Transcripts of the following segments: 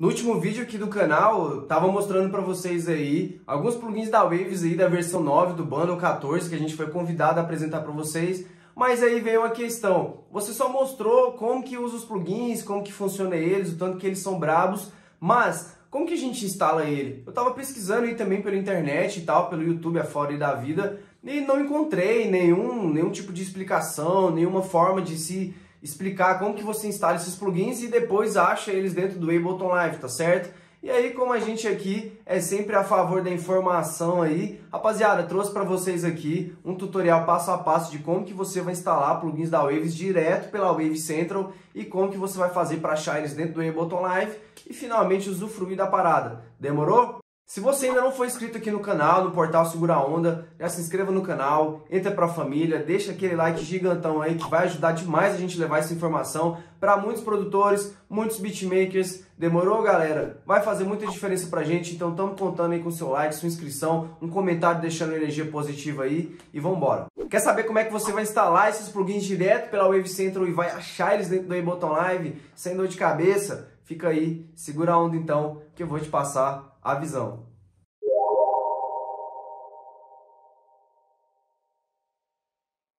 No último vídeo aqui do canal, tava mostrando para vocês aí alguns plugins da Waves aí da versão 9 do bundle 14 que a gente foi convidado a apresentar para vocês, mas aí veio uma questão. Você só mostrou como que usa os plugins, como que funciona eles, o tanto que eles são brabos, mas como que a gente instala ele? Eu tava pesquisando aí também pela internet e tal, pelo YouTube afora e da vida, e não encontrei nenhum, nenhum tipo de explicação, nenhuma forma de se explicar como que você instala esses plugins e depois acha eles dentro do Ableton Live, tá certo? E aí, como a gente aqui é sempre a favor da informação aí, rapaziada, trouxe para vocês aqui um tutorial passo a passo de como que você vai instalar plugins da Waves direto pela Wave Central e como que você vai fazer para achar eles dentro do Ableton Live e finalmente usufruir da parada. Demorou? Se você ainda não foi inscrito aqui no canal, no portal Segura a Onda, já se inscreva no canal, entra para a família, deixa aquele like gigantão aí que vai ajudar demais a gente levar essa informação para muitos produtores, muitos beatmakers. Demorou, galera? Vai fazer muita diferença pra gente, então estamos contando aí com seu like, sua inscrição, um comentário deixando energia positiva aí e vambora. Quer saber como é que você vai instalar esses plugins direto pela Wave Central e vai achar eles dentro do Ableton Live sem dor de cabeça? Fica aí, segura a onda então, que eu vou te passar a visão.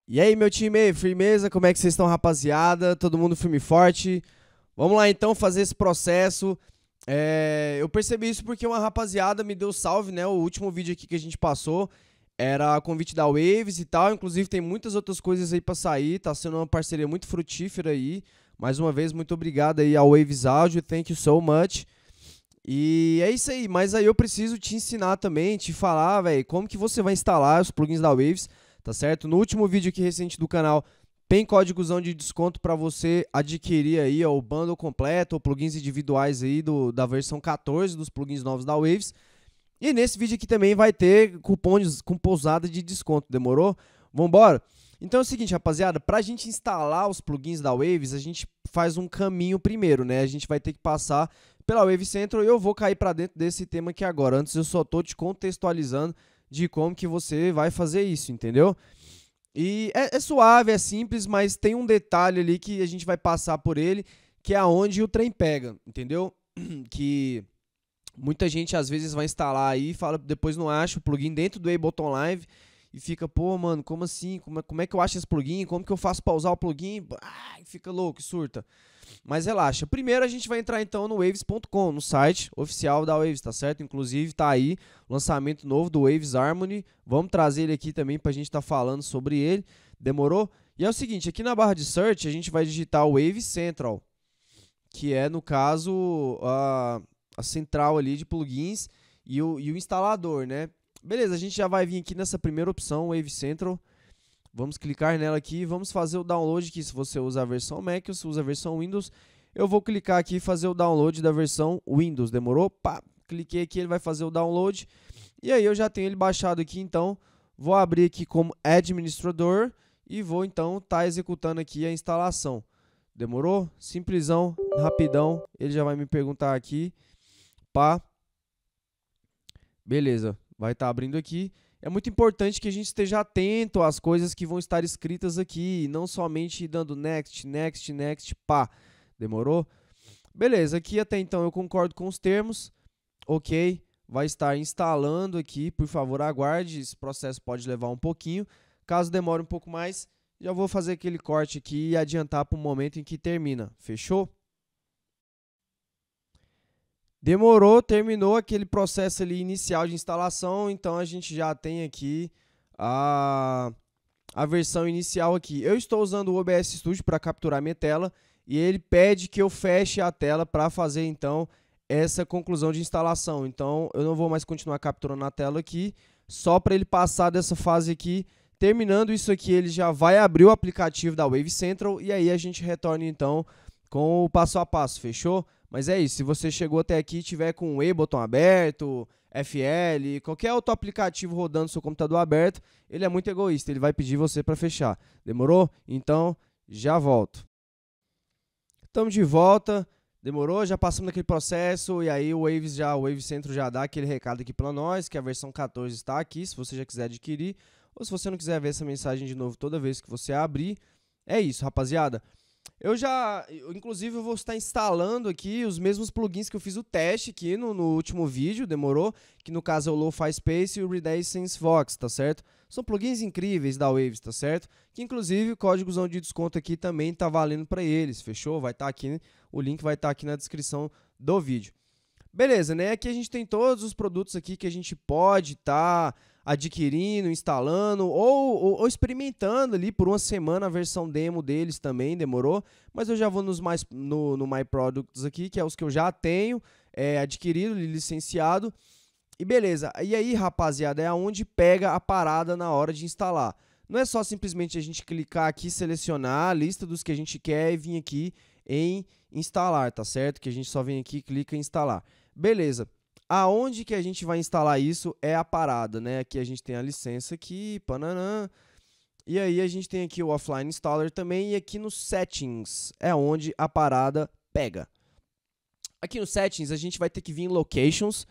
E aí, meu time, firmeza? Como é que vocês estão, rapaziada? Todo mundo firme e forte? Vamos lá, então, fazer esse processo. É... Eu percebi isso porque uma rapaziada me deu salve, né? O último vídeo aqui que a gente passou era convite da Waves e tal. Inclusive, tem muitas outras coisas aí pra sair. Tá sendo uma parceria muito frutífera aí. Mais uma vez, muito obrigado aí ao Waves Audio. Thank you so much. E é isso aí, mas aí eu preciso te ensinar também, te falar, velho, como que você vai instalar os plugins da Waves, tá certo? No último vídeo aqui recente do canal tem códigozão de desconto para você adquirir aí ó, o bundle completo, ou plugins individuais aí do, da versão 14 dos plugins novos da Waves. E nesse vídeo aqui também vai ter cupons com pousada de desconto, demorou? Vambora? Então é o seguinte, rapaziada, para a gente instalar os plugins da Waves, a gente faz um caminho primeiro, né? A gente vai ter que passar pela Wave Central e eu vou cair para dentro desse tema aqui agora. Antes eu só tô te contextualizando de como que você vai fazer isso, entendeu? E é, é suave, é simples, mas tem um detalhe ali que a gente vai passar por ele, que é aonde o trem pega, entendeu? Que muita gente às vezes vai instalar aí e fala, depois não acha o plugin dentro do Ableton Live e fica, pô, mano, como assim? Como é, como é que eu acho esse plugin? Como que eu faço pra usar o plugin? Ah, fica louco, surta. Mas relaxa. Primeiro a gente vai entrar então no waves.com, no site oficial da Waves, tá certo? Inclusive tá aí lançamento novo do Waves Harmony. Vamos trazer ele aqui também pra gente estar tá falando sobre ele. Demorou? E é o seguinte, aqui na barra de search a gente vai digitar o Wave Central, que é no caso a, a central ali de plugins e o, e o instalador, né? Beleza, a gente já vai vir aqui nessa primeira opção, Wave Central. Vamos clicar nela aqui e vamos fazer o download, que se você usa a versão Mac ou se usa a versão Windows, eu vou clicar aqui e fazer o download da versão Windows, demorou? Pá, cliquei aqui, ele vai fazer o download. E aí eu já tenho ele baixado aqui, então vou abrir aqui como administrador e vou então estar tá executando aqui a instalação. Demorou? Simplesão, rapidão, ele já vai me perguntar aqui. Pá. Beleza vai estar tá abrindo aqui. É muito importante que a gente esteja atento às coisas que vão estar escritas aqui, não somente dando next, next, next, pá. Demorou? Beleza, aqui até então eu concordo com os termos. OK, vai estar instalando aqui, por favor, aguarde, esse processo pode levar um pouquinho. Caso demore um pouco mais, já vou fazer aquele corte aqui e adiantar para o momento em que termina. Fechou? Demorou, terminou aquele processo ali inicial de instalação, então a gente já tem aqui a, a versão inicial aqui. Eu estou usando o OBS Studio para capturar minha tela e ele pede que eu feche a tela para fazer então essa conclusão de instalação. Então eu não vou mais continuar capturando a tela aqui, só para ele passar dessa fase aqui. Terminando isso aqui, ele já vai abrir o aplicativo da Wave Central e aí a gente retorna então com o passo a passo, fechou? Mas é isso, se você chegou até aqui e tiver com o E-Botão aberto, FL, qualquer outro aplicativo rodando no seu computador aberto, ele é muito egoísta, ele vai pedir você para fechar. Demorou? Então, já volto. Estamos de volta. Demorou, já passamos daquele processo e aí o Waves já, o Waves Centro já dá aquele recado aqui para nós, que a versão 14 está aqui, se você já quiser adquirir, ou se você não quiser ver essa mensagem de novo toda vez que você abrir. É isso, rapaziada. Eu já, inclusive, eu vou estar instalando aqui os mesmos plugins que eu fiz o teste aqui no, no último vídeo, demorou, que no caso é o Lo-Fi Space e o Redescence Vox, tá certo? São plugins incríveis da Waves, tá certo? Que inclusive o código de desconto aqui também tá valendo para eles, fechou? Vai estar tá aqui, né? o link vai estar tá aqui na descrição do vídeo. Beleza, né? Aqui a gente tem todos os produtos aqui que a gente pode estar tá adquirindo, instalando ou, ou, ou, experimentando ali por uma semana a versão demo deles também, demorou. Mas eu já vou nos mais, no, no My Products aqui, que é os que eu já tenho é, adquirido, licenciado. E beleza, e aí rapaziada, é onde pega a parada na hora de instalar. Não é só simplesmente a gente clicar aqui, selecionar a lista dos que a gente quer e vir aqui em instalar, tá certo? Que a gente só vem aqui, clica em instalar. Beleza. Aonde que a gente vai instalar isso é a parada, né? Aqui a gente tem a licença aqui, pananã. E aí a gente tem aqui o offline installer também e aqui no settings é onde a parada pega. Aqui no settings a gente vai ter que vir em locations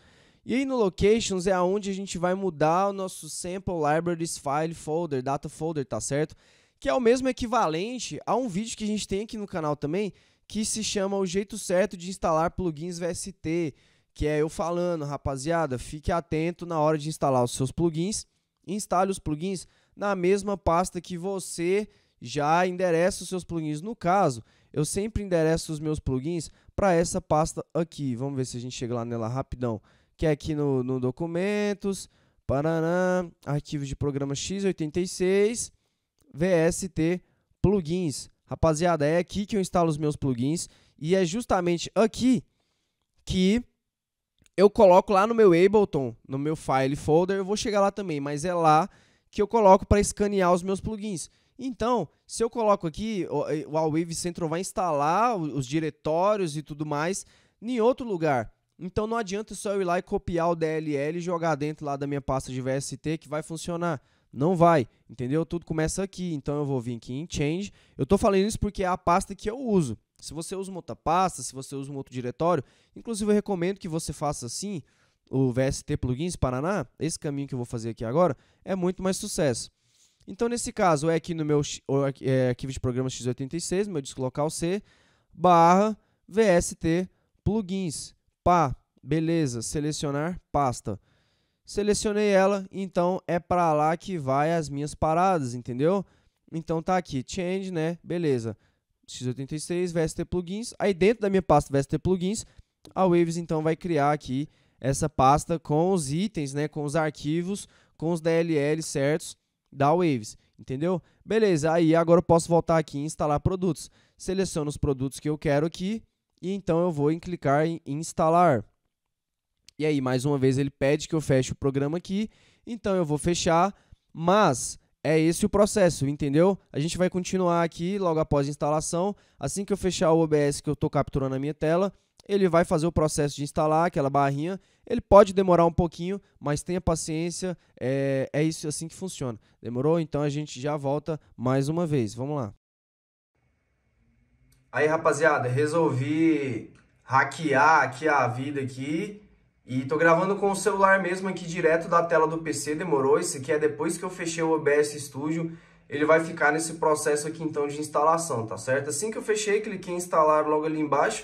e aí no locations é aonde a gente vai mudar o nosso sample libraries file folder, data folder, tá certo? Que é o mesmo equivalente a um vídeo que a gente tem aqui no canal também, que se chama o jeito certo de instalar plugins VST que é eu falando, rapaziada, fique atento na hora de instalar os seus plugins. Instale os plugins na mesma pasta que você já endereça os seus plugins. No caso, eu sempre endereço os meus plugins para essa pasta aqui. Vamos ver se a gente chega lá nela rapidão. Que é aqui no, no documentos, paranã, arquivos de programa x86, VST, plugins. Rapaziada, é aqui que eu instalo os meus plugins e é justamente aqui que eu coloco lá no meu Ableton, no meu file folder, eu vou chegar lá também, mas é lá que eu coloco para escanear os meus plugins. Então, se eu coloco aqui, o Allwave Central vai instalar os diretórios e tudo mais em outro lugar. Então não adianta só eu ir lá e copiar o DLL e jogar dentro lá da minha pasta de VST que vai funcionar. Não vai, entendeu? Tudo começa aqui. Então eu vou vir aqui em Change. Eu estou falando isso porque é a pasta que eu uso. Se você usa uma outra pasta, se você usa um outro diretório, inclusive eu recomendo que você faça assim, o VST Plugins Paraná, esse caminho que eu vou fazer aqui agora, é muito mais sucesso. Então, nesse caso, é aqui no meu é, arquivo de programa x86, meu disco local C, barra VST Plugins, pá, beleza, selecionar pasta. Selecionei ela, então é para lá que vai as minhas paradas, entendeu? Então tá aqui, change, né, beleza x86 VST plugins. Aí dentro da minha pasta VST plugins, a Waves então vai criar aqui essa pasta com os itens, né, com os arquivos, com os DLL certos da Waves, entendeu? Beleza, aí agora eu posso voltar aqui e instalar produtos. Seleciono os produtos que eu quero aqui e então eu vou em clicar em instalar. E aí, mais uma vez, ele pede que eu feche o programa aqui, então eu vou fechar, mas é esse o processo, entendeu? A gente vai continuar aqui logo após a instalação. Assim que eu fechar o OBS que eu estou capturando na minha tela, ele vai fazer o processo de instalar aquela barrinha. Ele pode demorar um pouquinho, mas tenha paciência, é, é isso é assim que funciona. Demorou? Então a gente já volta mais uma vez. Vamos lá. Aí, rapaziada, resolvi hackear aqui a vida aqui e tô gravando com o celular mesmo aqui direto da tela do PC, demorou? Esse aqui é depois que eu fechei o OBS Studio, ele vai ficar nesse processo aqui então de instalação, tá certo? Assim que eu fechei, cliquei em instalar logo ali embaixo,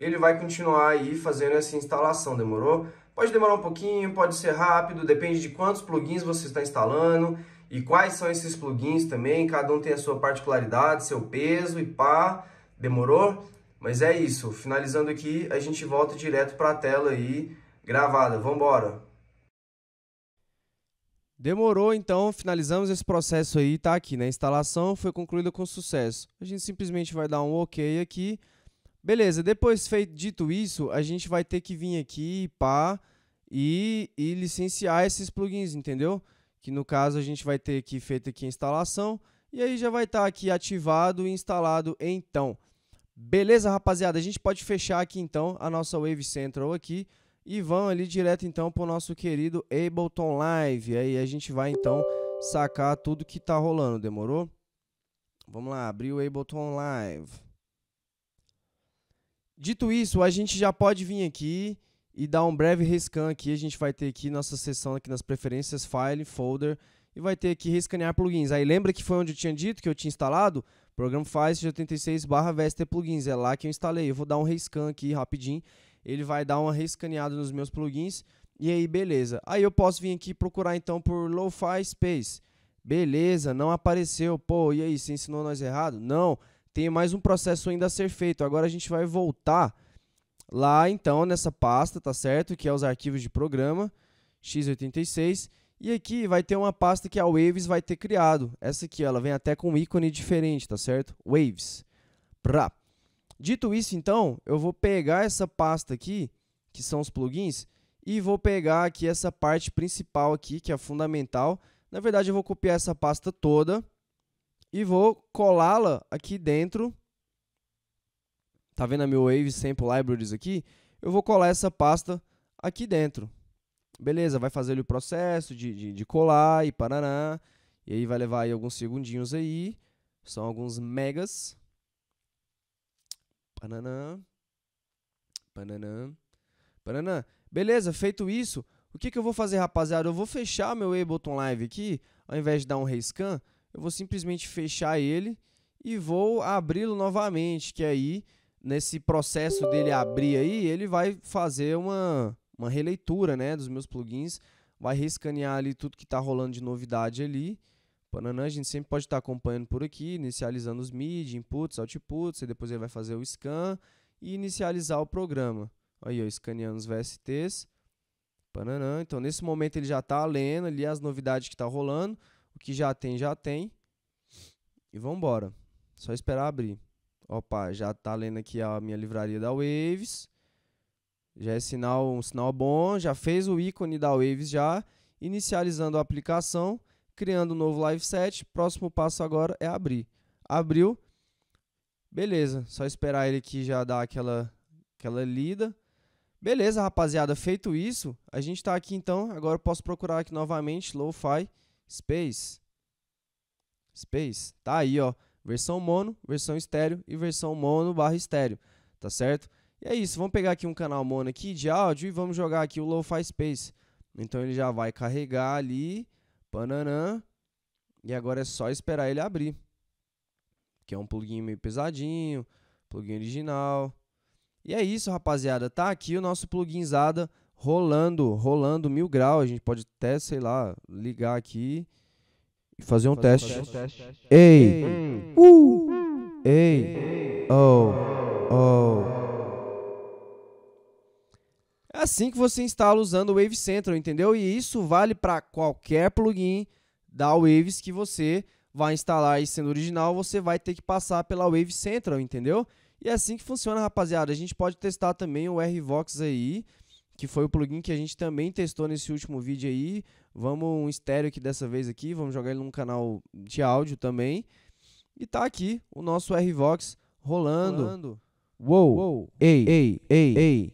ele vai continuar aí fazendo essa instalação, demorou? Pode demorar um pouquinho, pode ser rápido, depende de quantos plugins você está instalando e quais são esses plugins também, cada um tem a sua particularidade, seu peso e pá, demorou? Mas é isso, finalizando aqui, a gente volta direto para a tela aí Gravada, vambora! Demorou, então, finalizamos esse processo aí, tá aqui, né? Instalação foi concluída com sucesso. A gente simplesmente vai dar um OK aqui. Beleza, depois feito, dito isso, a gente vai ter que vir aqui, pá, e, e licenciar esses plugins, entendeu? Que no caso a gente vai ter aqui feito aqui a instalação, e aí já vai estar tá aqui ativado e instalado então. Beleza, rapaziada? A gente pode fechar aqui então a nossa Wave Central aqui e vão ali direto então para o nosso querido Ableton Live. Aí a gente vai então sacar tudo que tá rolando, demorou? Vamos lá, abrir o Ableton Live. Dito isso, a gente já pode vir aqui e dar um breve rescan aqui. A gente vai ter aqui nossa seção aqui nas preferências, file, folder e vai ter aqui rescanear plugins. Aí lembra que foi onde eu tinha dito que eu tinha instalado? programa File 86 barra Vester Plugins, é lá que eu instalei. Eu vou dar um rescan aqui rapidinho ele vai dar uma rescaneada nos meus plugins e aí beleza. Aí eu posso vir aqui procurar então por Lo-Fi Space. Beleza, não apareceu. Pô, e aí, você ensinou nós errado? Não, tem mais um processo ainda a ser feito. Agora a gente vai voltar lá então nessa pasta, tá certo? Que é os arquivos de programa x86 e aqui vai ter uma pasta que a Waves vai ter criado. Essa aqui, ela vem até com um ícone diferente, tá certo? Waves. Prá. Dito isso, então, eu vou pegar essa pasta aqui, que são os plugins, e vou pegar aqui essa parte principal aqui, que é a fundamental. Na verdade, eu vou copiar essa pasta toda e vou colá-la aqui dentro. Tá vendo a meu Wave Sample Libraries aqui? Eu vou colar essa pasta aqui dentro. Beleza, vai fazer o processo de, de, de colar e parará. E aí vai levar aí alguns segundinhos aí. São alguns megas. Pananã. Pananã. Pananã. Beleza, feito isso, o que, que eu vou fazer, rapaziada? Eu vou fechar meu Ableton Live aqui, ao invés de dar um rescan, eu vou simplesmente fechar ele e vou abri-lo novamente, que aí, nesse processo dele abrir aí, ele vai fazer uma, uma releitura, né, dos meus plugins, vai rescanear ali tudo que está rolando de novidade ali, Pananã a gente sempre pode estar tá acompanhando por aqui, inicializando os mid, inputs, outputs, e depois ele vai fazer o scan e inicializar o programa. Aí, ó, escaneando os VSTs. Pananã. Então, nesse momento ele já está lendo ali as novidades que está rolando. O que já tem, já tem. E vamos embora. Só esperar abrir. Opa, já está lendo aqui a minha livraria da Waves. Já é sinal, um sinal bom. Já fez o ícone da Waves já. Inicializando a aplicação criando um novo live set. Próximo passo agora é abrir. Abriu, beleza. Só esperar ele aqui já dar aquela, aquela lida. Beleza, rapaziada. Feito isso, a gente está aqui então. Agora eu posso procurar aqui novamente Lo-Fi Space. Space. Tá aí, ó. Versão mono, versão estéreo e versão mono barra estéreo. Tá certo? E é isso. Vamos pegar aqui um canal mono aqui de áudio e vamos jogar aqui o Lo-Fi Space. Então ele já vai carregar ali Pananã. E agora é só esperar ele abrir. Que é um plugin meio pesadinho, plugin original. E é isso, rapaziada. Tá aqui o nosso pluginzada rolando, rolando mil graus. A gente pode até, sei lá, ligar aqui e fazer um, fazer, teste. um teste. Ei! Ei! Uh. Ei. Ei. Oh! Oh! É assim que você instala usando o Wave Central, entendeu? E isso vale para qualquer plugin da Waves que você vai instalar e sendo original, você vai ter que passar pela Wave Central, entendeu? E é assim que funciona, rapaziada. A gente pode testar também o RVox aí, que foi o plugin que a gente também testou nesse último vídeo aí. Vamos um estéreo aqui dessa vez aqui, vamos jogar ele num canal de áudio também. E tá aqui o nosso RVox rolando. rolando. Wow, wow. Ei, ei, ei, ei,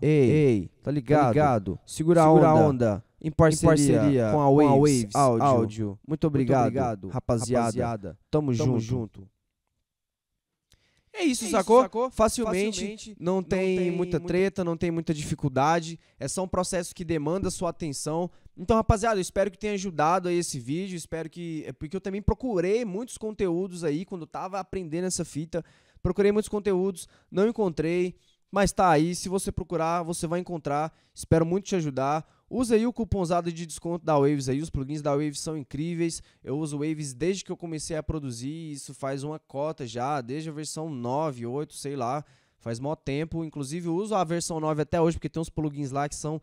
ei, ei, tá ligado? Tá ligado. Segura, Segura a onda. onda. Em parceria, em parceria, com a Waves, com a Waves áudio. áudio. Muito obrigado, Muito obrigado rapaziada. rapaziada. Tamo, Tamo junto. junto. É isso, é sacou? Isso, sacou? Facilmente, Facilmente não, não, tem, tem muita, muita treta, não tem muita dificuldade. É só um processo que demanda sua atenção. Então, rapaziada, eu espero que tenha ajudado aí esse vídeo. Espero que. É porque eu também procurei muitos conteúdos aí quando eu tava aprendendo essa fita. Procurei muitos conteúdos, não encontrei, mas tá aí. Se você procurar, você vai encontrar. Espero muito te ajudar. Usa aí o cupomzado de desconto da Waves aí, os plugins da Waves são incríveis. Eu uso Waves desde que eu comecei a produzir, isso faz uma cota já, desde a versão 9, 8, sei lá, faz mó tempo. Inclusive uso a versão 9 até hoje porque tem uns plugins lá que são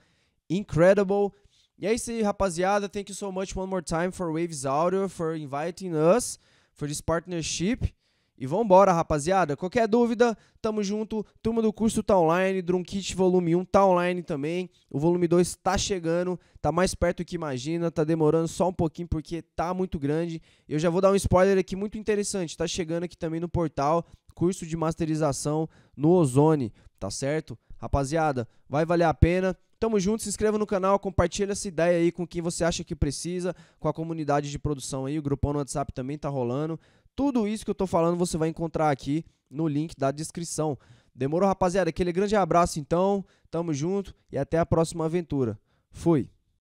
incredible. E é isso aí, rapaziada. Thank you so much one more time for Waves Audio for inviting us for this partnership. E vambora, rapaziada. Qualquer dúvida, tamo junto. Turma do curso tá online, Drum Kit volume 1 tá online também. O volume 2 tá chegando, tá mais perto do que imagina, tá demorando só um pouquinho porque tá muito grande. Eu já vou dar um spoiler aqui muito interessante, tá chegando aqui também no portal, curso de masterização no Ozone, tá certo? Rapaziada, vai valer a pena. Tamo junto, se inscreva no canal, compartilha essa ideia aí com quem você acha que precisa, com a comunidade de produção aí, o grupão no WhatsApp também tá rolando. Tudo isso que eu tô falando você vai encontrar aqui no link da descrição. Demorou, rapaziada? Aquele grande abraço então. Tamo junto e até a próxima aventura. Fui.